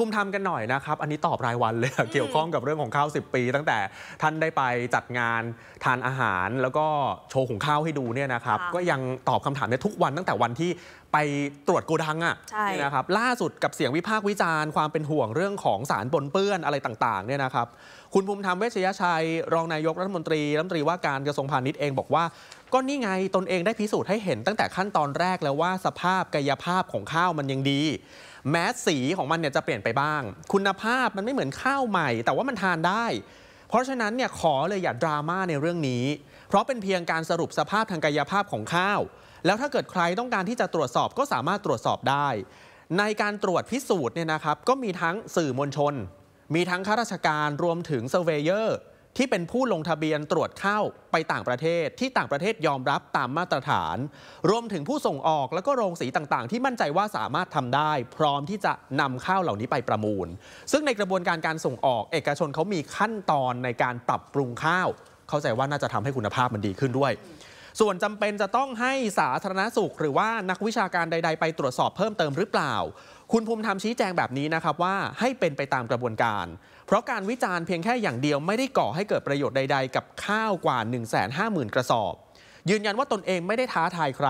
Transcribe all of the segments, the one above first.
ทุ่มทำกันหน่อยนะครับอันนี้ตอบรายวันเลยเกี่ยวข้องกับเรื่องของข้าว 10 ปี ตั้งแต่ท่านได้ไปจัดงานทานอาหาร แล้วก็โชว์ของข้าวให้ดูเนี่ยนะครับก็ยังตอบคำถามได้ทุกวันตั้งแต่วันที่ไปตรวจโกดังอ่ะนะครับล่าสุดกับเสียงวิพากษ์วิจารณ์ความเป็นห่วงเรื่องของสารปนเปื้อนอะไรต่างๆเนี่ยนะครับ คุณภูมิธรรมเวชยชัย รองนายกรัฐมนตรีรัฐมนตรีว่าการกระทรวงพาณิชย์เองบอกว่า ก็นี่ไงตนเองได้พิสูจน์ให้เห็นตั้งแต่ขั้นตอนแรกแล้วว่าสภาพกายภาพของข้าวมันยังดีแม้สีของมันเนี่ยจะเปลี่ยนไปบ้าง คุณภาพมันไม่เหมือนข้าวใหม่ แต่ว่ามันทานได้ เพราะฉะนั้นเนี่ยขอเลยอย่าดราม่าในเรื่องนี้ เพราะเป็นเพียงการสรุปสภาพทางกายภาพของข้าว แล้วถ้าเกิดใครต้องการที่จะตรวจสอบก็สามารถตรวจสอบได้ ในการตรวจพิสูจน์เนี่ยนะครับก็มีทั้งสื่อมวลชน มีทั้งข้าราชการ รวมถึงเซอร์เวเยอร์ที่เป็นผู้ลงทะเบียนตรวจเข้าไปต่างประเทศ ที่ต่างประเทศยอมรับตามมาตรฐาน รวมถึงผู้ส่งออกและก็โรงสีต่าง ๆ ที่มั่นใจว่าสามารถทำได้ พร้อมที่จะนำข้าวเหล่านี้ไปประมูล ซึ่งในกระบวนการการส่งออก เอกชนเขามีขั้นตอนในการปรับปรุงข้าว เข้าใจว่าน่าจะทำให้คุณภาพมันดีขึ้นด้วย ส่วนจำเป็นจะต้องให้สาธารณสุข หรือว่านักวิชาการใดๆไปตรวจสอบเพิ่มเติมหรือเปล่า คุณภูมิธรรมชี้แจงแบบนี้นะครับว่าให้เป็นไปตามกระบวนการเพราะการวิจารณ์เพียงแค่อย่างเดียวไม่ได้ก่อให้เกิดประโยชน์ใด ๆ กับข้าวกว่า 150,000 กระสอบ ยืนยันว่าตนเองไม่ได้ท้าทายใคร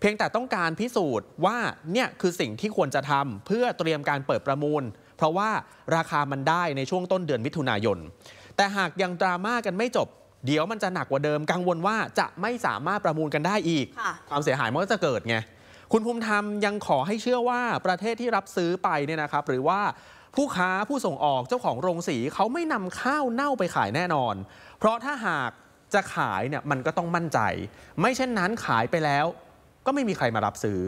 เพียงแต่ต้องการพิสูจน์ว่า เนี่ย คือสิ่งที่ควรจะทำ เพื่อเตรียมการเปิดประมูล เพราะว่าราคามันได้ในช่วงต้นเดือนมิถุนายน แต่หากยังดราม่ากันไม่จบ เดี๋ยวมันจะหนักกว่าเดิมกังวลว่าจะไม่สามารถประมูลกันได้อีก ความเสียหายมันก็จะเกิดไงคุณภูมิธรรมยังขอให้เชื่อว่าประเทศที่รับซื้อไปเนี่ยนะครับ หรือว่าผู้ค้าผู้ส่งออกเจ้าของโรงสีเขาไม่นำข้าวเน่าไปขายแน่นอน เพราะถ้าหากจะขายเนี่ยมันก็ต้องมั่นใจ ไม่เช่นนั้นขายไปแล้ว ก็ไม่มีใครมารับซื้อ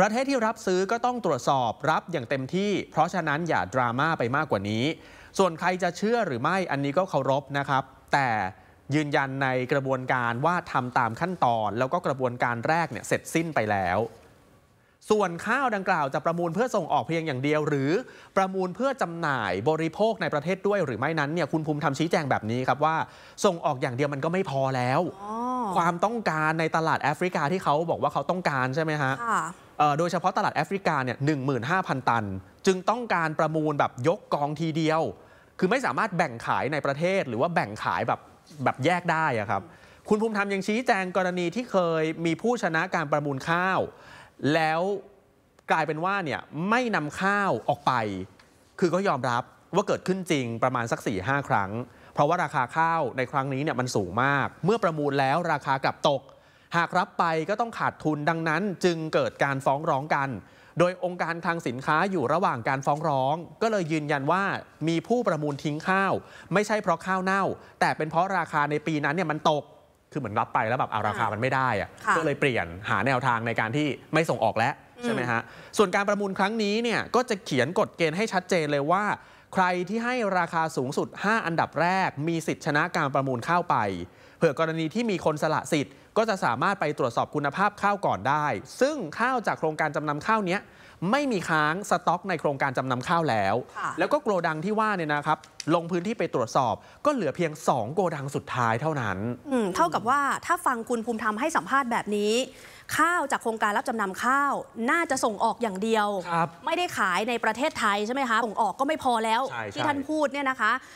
ประเทศที่รับซื้อก็ต้องตรวจสอบรับอย่างเต็มที่ เพราะฉะนั้นอย่าดราม่าไปมากกว่านี้ ส่วนใครจะเชื่อหรือไม่อันนี้ก็เคารพนะครับ แต่ยืนยันในกระบวนการว่าทำตามขั้นตอนแล้วก็กระบวนการแรกเนี่ยเสร็จสิ้นไปแล้วส่วนข้าวดังกล่าวจะประมูลเพื่อส่งออกเพียงอย่างเดียว หรือประมูลเพื่อจำหน่ายบริโภคในประเทศด้วย หรือไม่นั้นเนี่ย คุณภูมิทำชี้แจงแบบนี้ครับว่าส่งออกอย่างเดียวมันก็ไม่พอแล้ว ความต้องการในตลาดแอฟริกาที่เขาบอกว่าเขาต้องการใช่ไหมฮะโดยเฉพาะตลาดแอฟริกาเนี่ยหนึ่งหมื่นห้าพันตัน จึงต้องการประมูลแบบยกกองทีเดียว คือไม่สามารถแบ่งขายในประเทศหรือว่าแบ่งขายแบบแบบแยกได้อะครับคุณภูมิธรรมยังชี้แจงกรณีที่เคยมีผู้ชนะการประมูลข้าวแล้วกลายเป็นว่าเนี่ยไม่นำข้าวออกไป คือก็ยอมรับว่าเกิดขึ้นจริงประมาณสัก4ี่หครั้ง เพราะว่าราคาข้าวในครั้งนี้เนี่ยมันสูงมาก เมื่อประมูลแล้วราคากลับตก หากรับไปก็ต้องขาดทุนดังนั้น จึงเกิดการฟ้องร้องกัน โดยองค์การทางสินค้าอยู่ระหว่างการฟ้องร้อง ก็เลยยืนยันว่ามีผู้ประมูลทิ้งข้าว ไม่ใช่เพราะข้าวเน่า แต่เป็นเพราะราคาในปีนั้นเนี่ยมันตกคือเหมือนรับไปแล้วแบบเอาราคามันไม่ได้อะก็เลยเปลี่ยนหาแนวทางในการที่ไม่ส่งออกแล้วใช่ไหมฮะ ส่วนการประมูลครั้งนี้เนี่ย ก็จะเขียนกฎเกณฑ์ให้ชัดเจนเลยว่าใครที่ให้ราคาสูงสุด 5 อันดับแรก มีสิทธิชนะการประมูลข้าวไป เผื่อกรณีที่มีคนสละสิทธิ์ ก็จะสามารถไปตรวจสอบคุณภาพข้าวก่อนได้ ซึ่งข้าวจากโครงการจำนำข้าวนี้ไม่มีค้างสต็อกในโครงการจำนำข้าวแล้ว แล้วก็โกดังที่ว่าเนี่ยนะครับลงพื้นที่ไปตรวจสอบก็เหลือเพียง 2 โกดังสุดท้ายเท่านั้นเท่ากับว่าถ้าฟังคุณภูมิธรรมให้สัมภาษณ์แบบนี้ข้าวจากโครงการรับจำนำข้าวน่าจะส่งออกอย่างเดียว ไม่ได้ขายในประเทศไทยใช่ไหมคะส่งออกก็ไม่พอแล้ว ที่ท่านพูดเนี่ยนะคะ